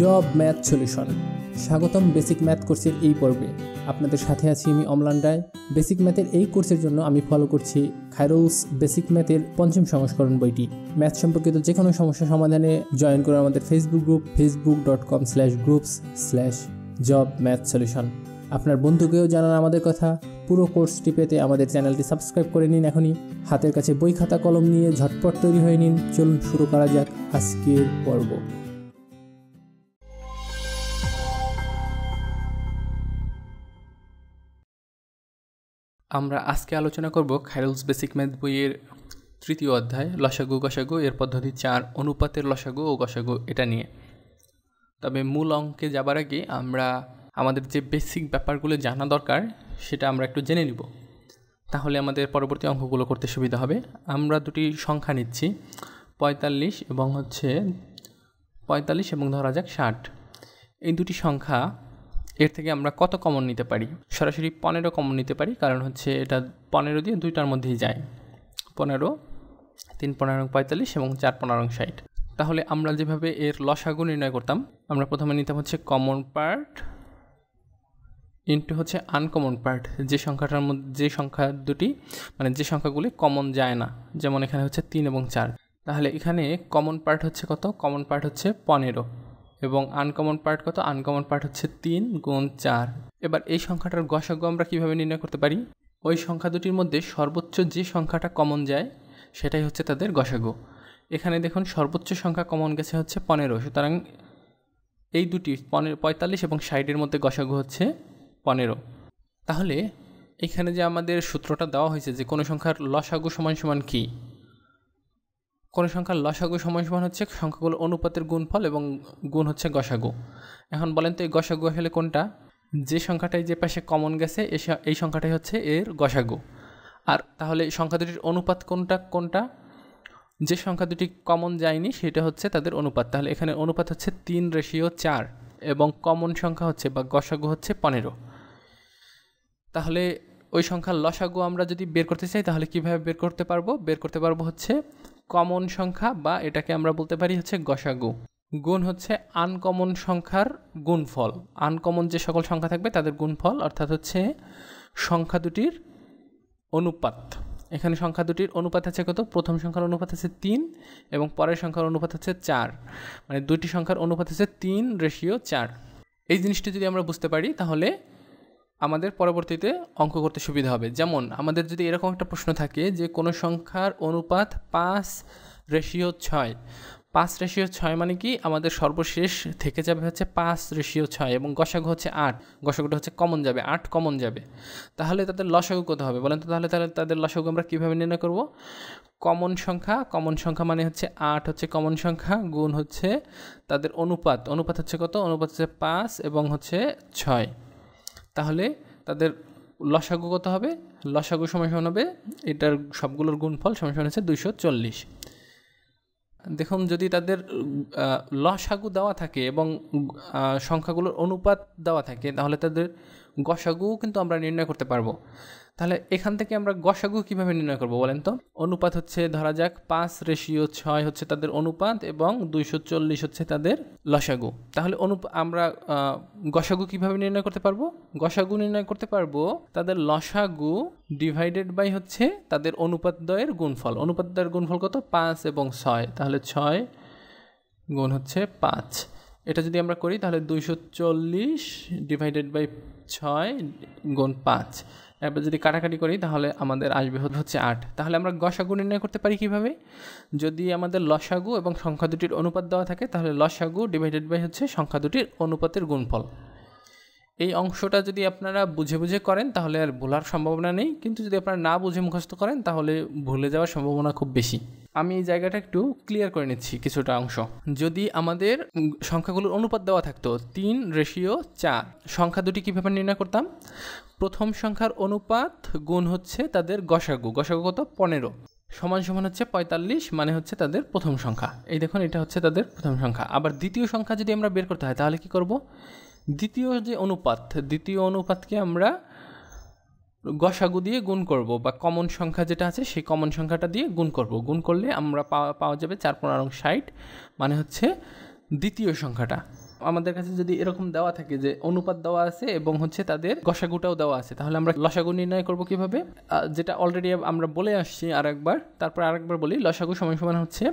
job math solution স্বাগতম basic math কোর্সের এই পর্বে আপনাদের সাথে আছি আমি অমলান রায় বেসিক ম্যাথের এই কোর্সের জন্য আমি ফলো করছি খাইরোলস বেসিক ম্যাথের পঞ্চম সংস্করণ বইটি ম্যাথ সম্পর্কিত যে কোনো সমস্যা সমাধানে জয়েন করুন আমাদের Facebook group Facebook dot com slash groups slash job math solution আপনার বন্ধুকেও জানান আমাদের কথা পুরো কোর্সটি পেতে আমাদের চ্যানেলটি সাবস্ক্রাইব করে নিন এখনই হাতের কাছে বই খাতা কলম নিয়ে ঝটপট তৈরি হয়ে নিন চলুন শুরু করা যাক আজকের পর্ব আমরা আজকে আলোচনা করব খাইরুলস বেসিক ম্যাথ বইয়ের তৃতীয় অধ্যায় লসাগু গসাগু এর পদ্ধতি চার অনুপাতের লসাগু ও গসাগু এটা নিয়ে তবে মূল অঙ্কে যাবার আগে আমরা আমাদের যে বেসিক ব্যাপারগুলো জানা দরকার সেটা আমরা একটু জেনে নিব তাহলে আমাদের পরবর্তী অঙ্কগুলো করতে সুবিধা হবে আমরা দুটি সংখ্যা নিচ্ছি পঁয়তাল্লিশ এবং হচ্ছে পঁয়তাল্লিশ এবং ধরা যাক ষাট এই দুটি সংখ্যা এর থেকে আমরা কত কমন নিতে পারি সরাসরি পনেরো কমন নিতে পারি কারণ হচ্ছে এটা পনেরো দিয়ে দুইটার মধ্যেই যায় পনেরো তিন পনেরো পঁয়তাল্লিশ এবং চার পনেরো ষাট তাহলে আমরা যেভাবে এর লসাগু নির্ণয় করতাম আমরা প্রথমে নিতাম হচ্ছে কমন পার্ট ইন্টু হচ্ছে আনকমন পার্ট যে সংখ্যাটার মধ্যে যে সংখ্যা দুটি মানে যে সংখ্যাগুলি কমন যায় না যেমন এখানে হচ্ছে তিন এবং চার তাহলে এখানে কমন পার্ট হচ্ছে কত কমন পার্ট হচ্ছে পনেরো এবং আনকমন পার্ট কত আনকমন পার্ট হচ্ছে তিন গুণ চার এবার এই সংখ্যাটার গসাগু আমরা কীভাবে নির্ণয় করতে পারি ওই সংখ্যা দুটির মধ্যে সর্বোচ্চ যে সংখ্যাটা কমন যায় সেটাই হচ্ছে তাদের গসাগু এখানে দেখুন সর্বোচ্চ সংখ্যা কমন গেছে হচ্ছে পনেরো সুতরাং এই দুটি পনেরো পঁয়তাল্লিশ এবং ষাটের মধ্যে গসাগু হচ্ছে পনেরো তাহলে এখানে যে আমাদের সূত্রটা দেওয়া হয়েছে যে কোনো সংখ্যার লসাগু সমান সমান কী কোনো সংখ্যার লসাগু সমান হচ্ছে সংখ্যাগুলো অনুপাতের গুণফল এবং গুণ হচ্ছে গসাগু এখন বলেন তো এই গসাগু আসলে কোনটা যে সংখ্যাটাই যে পাশে কমন গেছে এই সংখ্যাটাই হচ্ছে এর গসাগু আর তাহলে সংখ্যা দুটির অনুপাত কোনটা কোনটা যে সংখ্যা দুটি কমন যায়নি সেটা হচ্ছে তাদের অনুপাত তাহলে এখানে অনুপাত হচ্ছে তিন রেশিও চার এবং কমন সংখ্যা হচ্ছে বা গসাগু হচ্ছে পনেরো তাহলে ওই সংখ্যার লসাগু আমরা যদি বের করতে চাই তাহলে কিভাবে বের করতে পারবো বের করতে পারবো হচ্ছে কমন সংখ্যা বা এটাকে আমরা বলতে পারি হচ্ছে গসাগু গুণ হচ্ছে আনকমন সংখ্যার গুণফল আনকমন যে সকল সংখ্যা থাকবে তাদের গুণফল অর্থাৎ হচ্ছে সংখ্যা দুটির অনুপাত এখানে সংখ্যা দুটির অনুপাত আছে কত প্রথম সংখ্যার অনুপাত আছে তিন এবং পরের সংখ্যার অনুপাত হচ্ছে চার মানে দুটি সংখ্যার অনুপাত হচ্ছে তিন রেশিও চার এই জিনিসটি যদি আমরা বুঝতে পারি তাহলে আমাদের পরবর্তীতে অঙ্ক করতে সুবিধা হবে যেমন আমাদের যদি এরকম একটা প্রশ্ন থাকে যে কোনো সংখ্যার অনুপাত পাঁচ রেশিও ছয় পাঁচ রেশিও ছয় মানে কি আমাদের সর্বশেষ থেকে যাবে হচ্ছে পাঁচ রেশিও ছয় এবং গসাগ হচ্ছে আট গসাগুটা হচ্ছে কমন যাবে আট কমন যাবে তাহলে তাদের লসাগু কত হবে বলেন তো তাহলে তাহলে তাদের লসাগু আমরা কীভাবে নির্ণয় করব কমন সংখ্যা কমন সংখ্যা মানে হচ্ছে আট হচ্ছে কমন সংখ্যা গুণ হচ্ছে তাদের অনুপাত অনুপাত হচ্ছে কত অনুপাত হচ্ছে পাঁচ এবং হচ্ছে ছয় তাহলে তাদের লসাগু কত হবে লসাগু সমান হবে এটার সবগুলোর গুণফল সমান হচ্ছে দুইশো চল্লিশ দেখুন যদি তাদের লসাগু দেওয়া থাকে এবং সংখ্যাগুলোর অনুপাত দেওয়া থাকে তাহলে তাদের গসাগুও কিন্তু আমরা নির্ণয় করতে পারবো তাহলে এখান থেকে আমরা গসাগু কিভাবে নির্ণয় করব বলেন তো অনুপাত হচ্ছে ধরা যাক পাঁচ রেশিও ছয় হচ্ছে তাদের অনুপাত এবং দুইশো চল্লিশ হচ্ছে তাদের লসাগু তাহলে অনুপাত আমরা গসাগু কিভাবে নির্ণয় করতে পারবো গসাগু নির্ণয় করতে পারবো তাদের লসাগু ডিভাইডেড বাই হচ্ছে তাদের অনুপাত দ্বয়ের গুণফল অনুপাত দ্বয়ের গুণফল কত পাঁচ এবং ছয় তাহলে ছয় গুণ হচ্ছে পাঁচ এটা যদি আমরা করি তাহলে দুইশো চল্লিশ ডিভাইডেড বাই ছয় গুণ পাঁচ এরপর যদি কাটাকাটি করি তাহলে আমাদের আসবে হচ্ছে আট তাহলে আমরা গসাগু নির্ণয় করতে পারি কিভাবে যদি আমাদের লসাগু এবং সংখ্যা দুটির অনুপাত দেওয়া থাকে তাহলে লসাগু ডিভাইডেড বাই হচ্ছে সংখ্যা দুটির অনুপাতের গুণফল এই অংশটা যদি আপনারা বুঝে বুঝে করেন তাহলে আর ভোলার সম্ভাবনা নেই কিন্তু যদি আপনারা না বুঝে মুখস্থ করেন তাহলে ভুলে যাওয়ার সম্ভাবনা খুব বেশি আমি এই জায়গাটা একটু ক্লিয়ার করে নিচ্ছি কিছুটা অংশ যদি আমাদের সংখ্যাগুলোর অনুপাত দেওয়া থাকতো তিন রেশিও চার সংখ্যা দুটি কীভাবে নির্ণয় করতাম প্রথম সংখ্যার অনুপাত গুণ হচ্ছে তাদের গসাগু গসাগু কত পনেরো সমান সমান হচ্ছে পঁয়তাল্লিশ মানে হচ্ছে তাদের প্রথম সংখ্যা এই দেখুন এটা হচ্ছে তাদের প্রথম সংখ্যা আবার দ্বিতীয় সংখ্যা যদি আমরা বের করতে হয় তাহলে কি করব দ্বিতীয় যে অনুপাত দ্বিতীয় অনুপাতকে আমরা গসাগু দিয়ে গুণ করব বা কমন সংখ্যা যেটা আছে সেই কমন সংখ্যাটা দিয়ে গুণ করব গুণ করলে আমরা পাওয়া পাওয়া যাবে চার পনেরো ষাট মানে হচ্ছে দ্বিতীয় সংখ্যাটা আমাদের কাছে যদি এরকম দেওয়া থাকে যে অনুপাত দেওয়া আছে এবং হচ্ছে তাদের গসাগুটাও দেওয়া আছে তাহলে আমরা লসাগু নির্ণয় করব কিভাবে যেটা অলরেডি আমরা বলে আসছি আর একবার তারপর আরেকবার বলি লসাগু সময় সমান হচ্ছে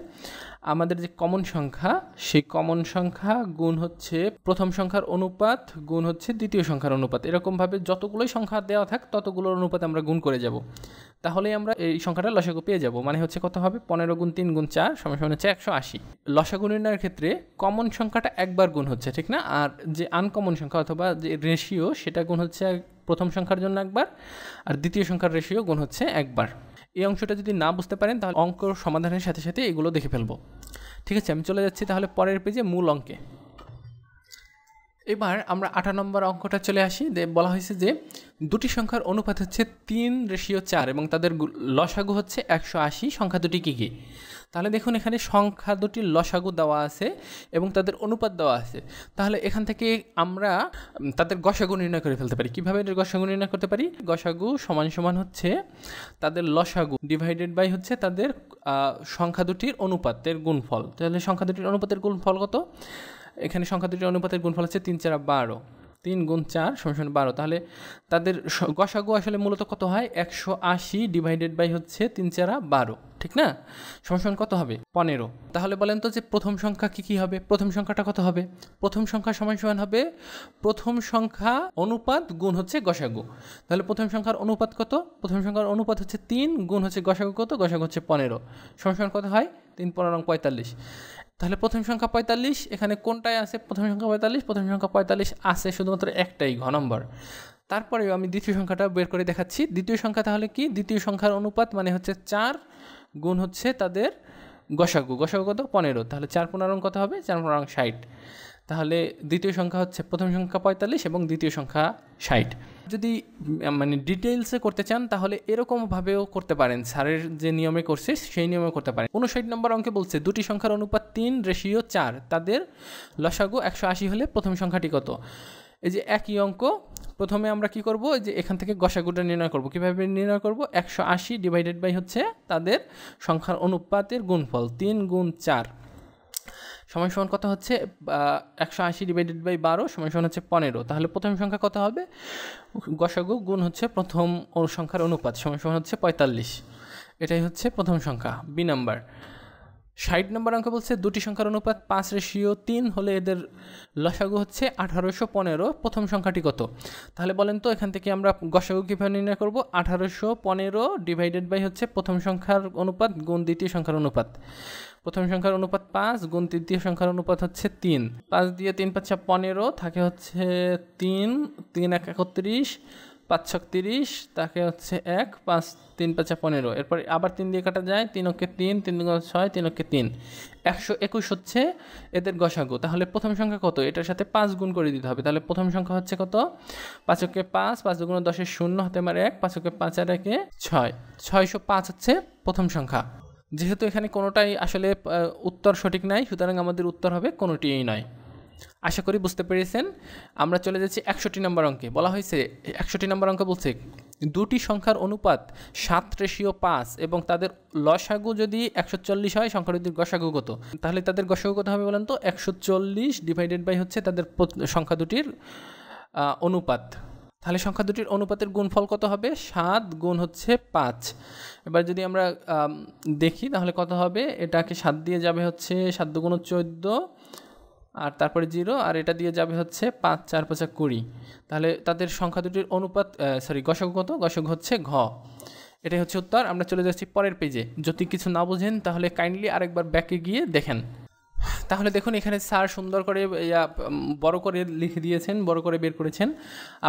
আমাদের যে কমন সংখ্যা সেই কমন সংখ্যা গুণ হচ্ছে প্রথম সংখ্যার অনুপাত গুণ হচ্ছে দ্বিতীয় সংখ্যার অনুপাত এরকমভাবে যতগুলোই সংখ্যা দেওয়া থাক ততগুলোর অনুপাত আমরা গুণ করে যাব তাহলে আমরা এই সংখ্যাটা লসাগু পেয়ে যাব মানে হচ্ছে কত হবে পনেরো গুণ তিন গুণ চার সময় হচ্ছে একশো আশি লসাগু নির্ণয়ের ক্ষেত্রে কমন সংখ্যাটা একবার গুণ হচ্ছে ঠিক না আর যে আনকমন সংখ্যা অথবা যে রেশিও সেটা গুণ হচ্ছে প্রথম সংখ্যার জন্য একবার আর দ্বিতীয় সংখ্যার রেশিও গুণ হচ্ছে একবার এই অংশটা যদি না বুঝতে পারেন তাহলে অঙ্ক সমাধানের সাথে সাথে এগুলো দেখে ফেলবো ঠিক আছে আমি চলে যাচ্ছি তাহলে পরের পেজে মূল অঙ্কে এবার আমরা আঠা নম্বর অঙ্কটা চলে আসি বলা হয়েছে যে দুটি সংখ্যার অনুপাত হচ্ছে তিন রেশিও চার এবং তাদের লসাগু হচ্ছে একশো আশি সংখ্যা দুটি কী কী তাহলে দেখুন এখানে সংখ্যা দুটির লসাগু দেওয়া আছে এবং তাদের অনুপাত দেওয়া আছে তাহলে এখান থেকে আমরা তাদের গসাগু নির্ণয় করে ফেলতে পারি কীভাবে এদের গসাগু নির্ণয় করতে পারি গসাগু সমান সমান হচ্ছে তাদের লসাগু ডিভাইডেড বাই হচ্ছে তাদের সংখ্যা দুটির অনুপাতের গুণফল তাহলে সংখ্যা দুটির অনুপাতের গুণফল কত এখানে সংখ্যা দুটির অনুপাতের গুণফল হচ্ছে তিন চারা বারো তিন গুণ চার সমান বারো তাহলে তাদের গসাগু আসলে মূলত কত হয় একশো আশি ডিভাইডেড বাই হচ্ছে তিন চারা বারো ঠিক না সমান কত হবে পনেরো তাহলে বলেন তো যে প্রথম সংখ্যা কি কি হবে প্রথম সংখ্যাটা কত হবে প্রথম সংখ্যা সমান সমান হবে প্রথম সংখ্যা অনুপাত গুণ হচ্ছে গসাগু তাহলে প্রথম সংখ্যার অনুপাত কত প্রথম সংখ্যার অনুপাত হচ্ছে তিন গুণ হচ্ছে গসাগু কত গসাগু হচ্ছে পনেরো সমান কত হয় তিন পনেরো পঁয়তাল্লিশ তাহলে প্রথম সংখ্যা পঁয়তাল্লিশ এখানে কোনটায় আছে প্রথম সংখ্যা পঁয়তাল্লিশ প্রথম সংখ্যা পঁয়তাল্লিশ আছে শুধুমাত্র একটাই ঘ নম্বর তারপরেও আমি দ্বিতীয় সংখ্যাটা বের করে দেখাচ্ছি দ্বিতীয় সংখ্যা তাহলে কি দ্বিতীয় সংখ্যার অনুপাত মানে হচ্ছে চার গুণ হচ্ছে তাদের গসাগু গসাগু কত পনেরো তাহলে চার পনেরো কত হবে চার পনেরো ষাট তাহলে দ্বিতীয় সংখ্যা হচ্ছে প্রথম সংখ্যা পঁয়তাল্লিশ এবং দ্বিতীয় সংখ্যা ষাট যদি মানে ডিটেলসে করতে চান তাহলে এরকমভাবেও করতে পারেন স্যারের যে নিয়মে করছে সেই নিয়মে করতে পারেন উনষাট নম্বর অঙ্কে বলছে দুটি সংখ্যার অনুপাত তিন রেশিও চার তাদের লসাগু একশো আশি হলে প্রথম সংখ্যাটি কত এই যে একই অঙ্ক প্রথমে আমরা কি করব যে এখান থেকে গসাগুটা নির্ণয় করব কিভাবে নির্ণয় করব একশো আশি ডিভাইডেড বাই হচ্ছে তাদের সংখ্যার অনুপাতের গুণফল তিন গুণ চার সময় সমান কত হচ্ছে একশো আশি ডিভাইডেড বাই বারো সময় সমান হচ্ছে পনেরো তাহলে প্রথম সংখ্যা কত হবে গসাগু গুণ হচ্ছে প্রথম অনুসংখ্যার অনুপাত সময় সমান হচ্ছে পঁয়তাল্লিশ এটাই হচ্ছে প্রথম সংখ্যা বি নাম্বার ষাট নম্বর অঙ্ক বলছে দুটি সংখ্যার অনুপাত পাঁচ রেশিও তিন হলে এদের লসাগু হচ্ছে আঠারোশো পনেরো প্রথম সংখ্যাটি কত তাহলে বলেন তো এখান থেকে আমরা গসাগু কীভাবে নির্ণয় করবো আঠারোশো পনেরো ডিভাইডেড বাই হচ্ছে প্রথম সংখ্যার অনুপাত গুণ দ্বিতীয় সংখ্যার অনুপাত প্রথম সংখ্যার অনুপাত পাঁচ গুণ তৃতীয় সংখ্যার অনুপাত হচ্ছে তিন পাঁচ দিয়ে তিন পাঁচ পনেরো থাকে হচ্ছে তিন তিন এক একত্রিশ পাঁচ ছক তিরিশ তাকে হচ্ছে এক পাঁচ তিন পাঁচ পনেরো এরপর আবার তিন দিয়ে কাটা যায় তিন অক্ষে তিন তিন ছয় তিন অক্ষে তিন একশো একুশ হচ্ছে এদের গসাগু তাহলে প্রথম সংখ্যা কত এটার সাথে পাঁচ গুণ করে দিতে হবে তাহলে প্রথম সংখ্যা হচ্ছে কত পাঁচ অক্ষে পাঁচ পাঁচ গুণ দশের শূন্য হতে আমার এক পাঁচ অক্ষে পাঁচ আর একে ছয় ছয়শো পাঁচ হচ্ছে প্রথম সংখ্যা যেহেতু এখানে কোনোটাই আসলে উত্তর সঠিক নাই সুতরাং আমাদের উত্তর হবে কোনোটিই নয় আশা করি বুঝতে পেরেছেন আমরা চলে যাচ্ছি একষট্টি নম্বর অঙ্কে বলা হয়েছে একষট্টি নম্বর অঙ্ক বলছে দুটি সংখ্যার অনুপাত সাত রেশিও পাঁচ এবং তাদের লসাগু যদি একশো চল্লিশ হয় সংখ্যা দুটির গসাগু কত তাহলে তাদের গসাগু কত হবে বলেন তো একশো চল্লিশ ডিভাইডেড বাই হচ্ছে তাদের সংখ্যা দুটির অনুপাত তাহলে সংখ্যা দুটির অনুপাতের গুণফল কত হবে সাত গুণ হচ্ছে পাঁচ এবার যদি আমরা দেখি তাহলে কত হবে এটাকে সাত দিয়ে যাবে হচ্ছে সাত দুগুণ চোদ্দো আর তারপরে জিরো আর এটা দিয়ে যাবে হচ্ছে পাঁচ চার পাঁচা কুড়ি তাহলে তাদের সংখ্যা দুটির অনুপাত সরি গসক কত গসক হচ্ছে ঘ এটাই হচ্ছে উত্তর আমরা চলে যাচ্ছি পরের পেজে যদি কিছু না বুঝেন তাহলে কাইন্ডলি আরেকবার ব্যাকে গিয়ে দেখেন তাহলে দেখুন এখানে স্যার সুন্দর করে বড় করে লিখে দিয়েছেন বড় করে বের করেছেন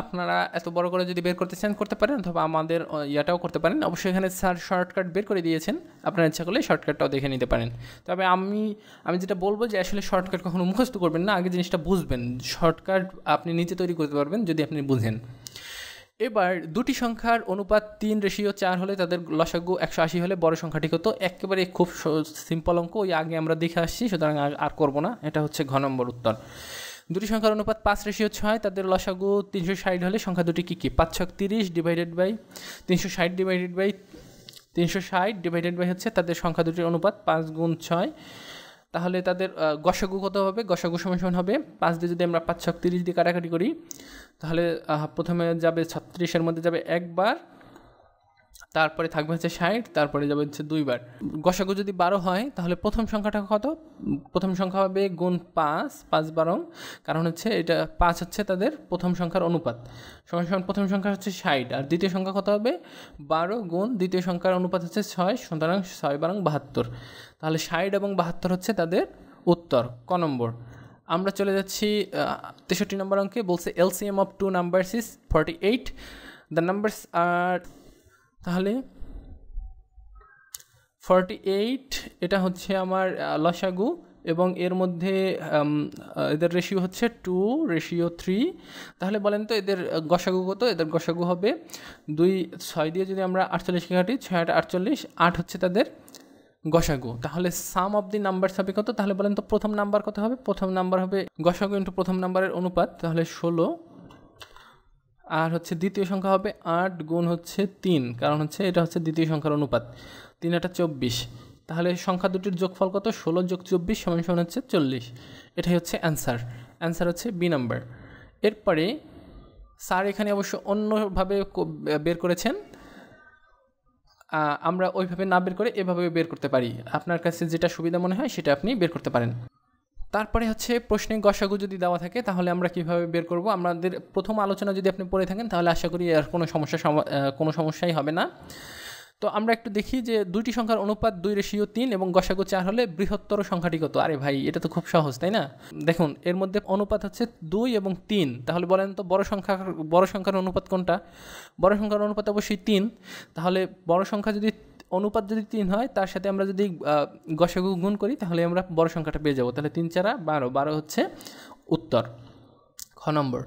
আপনারা এত বড় করে যদি বের করতে চান করতে পারেন অথবা আমাদের ইয়াটাও করতে পারেন অবশ্যই এখানে স্যার শর্টকাট বের করে দিয়েছেন আপনার ইচ্ছা করলে শর্টকাটটাও দেখে নিতে পারেন তবে আমি আমি যেটা বলবো যে আসলে শর্টকাট কখনো মুখস্থ করবেন না আগে জিনিসটা বুঝবেন শর্টকাট আপনি নিজে তৈরি করতে পারবেন যদি আপনি বুঝেন এবার দুটি সংখ্যার অনুপাত তিন রেশিও চার হলে তাদের লসাগু একশো আশি হলে বড় সংখ্যাটি হতো একেবারে খুব সিম্পল অঙ্ক ওই আগে আমরা দেখে আসছি সুতরাং আর করব না এটা হচ্ছে ঘ নম্বর উত্তর দুটি সংখ্যার অনুপাত পাঁচ রেশিও ছয় তাদের লসাগু তিনশো ষাট হলে সংখ্যা দুটি কী কী পাঁচ ছক তিরিশ ডিভাইডেড বাই তিনশো ষাট ডিভাইডেড বাই তিনশো ষাট ডিভাইডেড বাই হচ্ছে তাদের সংখ্যা দুটির অনুপাত পাঁচ গুণ ছয় তাহলে তাদের গসাগু কত হবে গসাগু সমান হবে পাঁচ দিয়ে যদি আমরা পাঁচ ছত্রিশ দিয়ে কাটাকাটি করি তাহলে প্রথমে যাবে ছত্রিশের মধ্যে যাবে একবার তারপরে থাকবে হচ্ছে ষাট তারপরে যাবে হচ্ছে দুইবার গসাগু যদি বারো হয় তাহলে প্রথম সংখ্যাটা কত প্রথম সংখ্যা হবে গুণ পাঁচ পাঁচ বারং কারণ হচ্ছে এটা পাঁচ হচ্ছে তাদের প্রথম সংখ্যার অনুপাত সমান সমান প্রথম সংখ্যা হচ্ছে ষাট আর দ্বিতীয় সংখ্যা কত হবে বারো গুণ দ্বিতীয় সংখ্যার অনুপাত হচ্ছে ছয় সুতরাং ছয় বারং বাহাত্তর তাহলে ষাট এবং বাহাত্তর হচ্ছে তাদের উত্তর ক নম্বর আমরা চলে যাচ্ছি তেষট্টি নম্বর অঙ্কে বলছে LCM of two numbers is forty eight the numbers আর তাহলে ফর্টি এইট এটা হচ্ছে আমার লসাগু এবং এর মধ্যে এদের রেশিও হচ্ছে টু রেশিও থ্রি তাহলে বলেন তো এদের গসাগু কত এদের গসাগু হবে দুই ছয় দিয়ে যদি আমরা আটচল্লিশকে কাটি ছয় আট আটচল্লিশ আট হচ্ছে তাদের গসাগু তাহলে সাম অফ দি নাম্বার হবে কত তাহলে বলেন তো প্রথম নাম্বার কত হবে প্রথম নাম্বার হবে গসাগু ইন্টু প্রথম নাম্বারের অনুপাত তাহলে ষোলো আর হচ্ছে দ্বিতীয় সংখ্যা হবে আট গুণ হচ্ছে তিন কারণ হচ্ছে এটা হচ্ছে দ্বিতীয় সংখ্যার অনুপাত তিন এটা চব্বিশ তাহলে সংখ্যা দুটির যোগফল কত ষোলো যোগ চব্বিশ সমান সমান হচ্ছে চল্লিশ এটাই হচ্ছে অ্যান্সার অ্যান্সার হচ্ছে বি নাম্বার এরপরে স্যার এখানে অবশ্য অন্যভাবে বের করেছেন আমরা ওইভাবে না বের করে এভাবে বের করতে পারি আপনার কাছে যেটা সুবিধা মনে হয় সেটা আপনি বের করতে পারেন তারপরে হচ্ছে প্রশ্নে গসাগু যদি দেওয়া থাকে তাহলে আমরা কিভাবে বের করব আমাদের প্রথম আলোচনা যদি আপনি পড়ে থাকেন তাহলে আশা করি আর কোনো সমস্যা কোনো সমস্যাই হবে না তো আমরা একটু দেখি যে দুইটি সংখ্যার অনুপাত দুই রেশিও তিন এবং গসাগু চার হলে বৃহত্তর সংখ্যাটি কত আরে ভাই এটা তো খুব সহজ তাই না দেখুন এর মধ্যে অনুপাত হচ্ছে দুই এবং তিন তাহলে বলেন তো বড় সংখ্যা বড় সংখ্যার অনুপাত কোনটা বড় সংখ্যার অনুপাত অবশ্যই তিন তাহলে বড় সংখ্যা যদি অনুপাত যদি তিন হয় তার সাথে আমরা যদি গসাগু গুণ করি তাহলে আমরা বড় সংখ্যাটা পেয়ে যাব তাহলে তিন চারা বারো বারো হচ্ছে উত্তর নম্বর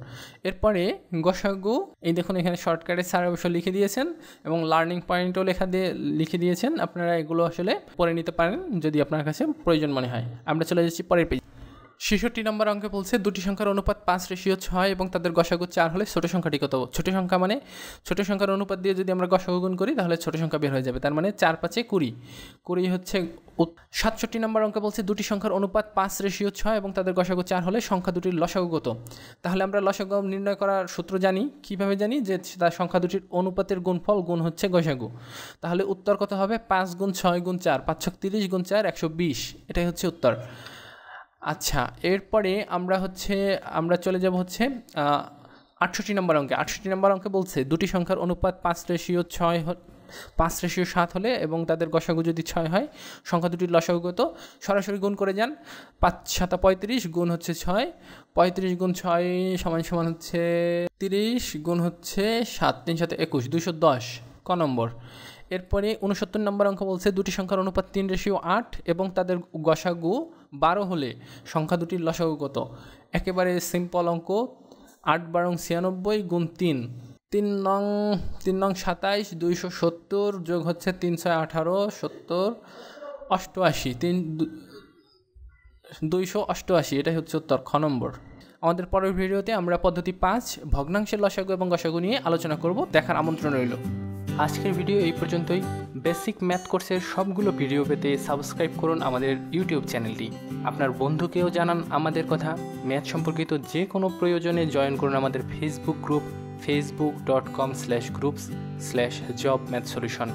এরপরে গসাগু এই দেখুন এখানে শর্টকাটে স্যার অবশ্য লিখে দিয়েছেন এবং লার্নিং পয়েন্টও লেখা দিয়ে লিখে দিয়েছেন আপনারা এগুলো আসলে পড়ে নিতে পারেন যদি আপনার কাছে প্রয়োজন মনে হয় আমরা চলে যাচ্ছি পরের পেজ ছেষট্টি নম্বর অঙ্কে বলছে দুটি সংখ্যার অনুপাত পাঁচ রেশিও ছয় এবং তাদের গসাগু চার হলে ছোট সংখ্যাটি কত ছোট সংখ্যা মানে ছোট সংখ্যার অনুপাত দিয়ে যদি আমরা গসাগুণ করি তাহলে ছোট সংখ্যা বের হয়ে যাবে তার মানে চার পাঁচে কুড়ি কুড়ি হচ্ছে সাতষট্টি নম্বর অঙ্কে বলছে দুটি সংখ্যার অনুপাত পাঁচ রেশিও ছয় এবং তাদের গসাগু চার হলে সংখ্যা দুটির লসাগু কত তাহলে আমরা লসাগু নির্ণয় করার সূত্র জানি কিভাবে জানি যে তার সংখ্যা দুটির অনুপাতের গুণফল গুণ হচ্ছে গসাগু তাহলে উত্তর কত হবে পাঁচ গুণ ছয় গুণ চার পাঁচশো তিরিশ গুণ চার একশো বিশ এটাই হচ্ছে উত্তর আচ্ছা এরপরে আমরা হচ্ছে আমরা চলে যাব হচ্ছে আটষট্টি নম্বর অঙ্কে আটষট্টি নম্বর অঙ্কে বলছে দুটি সংখ্যার অনুপাত পাঁচ রেশিও ছয় পাঁচ রেশিও সাত হলে এবং তাদের গসাগু যদি ছয় হয় সংখ্যা দুটির লসাগুগত সরাসরি গুণ করে যান পাঁচ সাতা পঁয়ত্রিশ গুণ হচ্ছে ছয় পঁয়ত্রিশ গুণ ছয় সমান সমান হচ্ছে তিরিশ গুণ হচ্ছে সাত তিন সাথে একুশ দুশো দশ ক নম্বর এরপরে উনসত্তর নম্বর অঙ্ক বলছে দুটি সংখ্যার অনুপাত তিন রেশিও আট এবং তাদের গসাগু বারো হলে সংখ্যা দুটির লসাগু কত একেবারে সিম্পল অঙ্ক আট বারং ছিয়ানব্বই গুণ তিন তিন নং তিন নং সাতাইশ দুইশো সত্তর যোগ হচ্ছে তিনশো আঠারো সত্তর অষ্টআশি তিন দুইশো অষ্টআশি এটাই হচ্ছে উত্তর খ নম্বর আমাদের পরের ভিডিওতে আমরা পদ্ধতি পাঁচ ভগ্নাংশের লসাগু এবং গসাগু নিয়ে আলোচনা করব দেখার আমন্ত্রণ রইল আজকের ভিডিও এই পর্যন্তই বেসিক ম্যাথ কোর্সের সবগুলো ভিডিও পেতে সাবস্ক্রাইব করুন আমাদের ইউটিউব চ্যানেলটি আপনার বন্ধুকেও জানান আমাদের কথা ম্যাথ সম্পর্কিত যে কোনো প্রয়োজনে জয়েন করুন আমাদের Facebook group Facebook dot com slash groups slash job math solution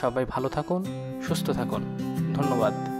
সবাই ভালো থাকুন সুস্থ থাকুন ধন্যবাদ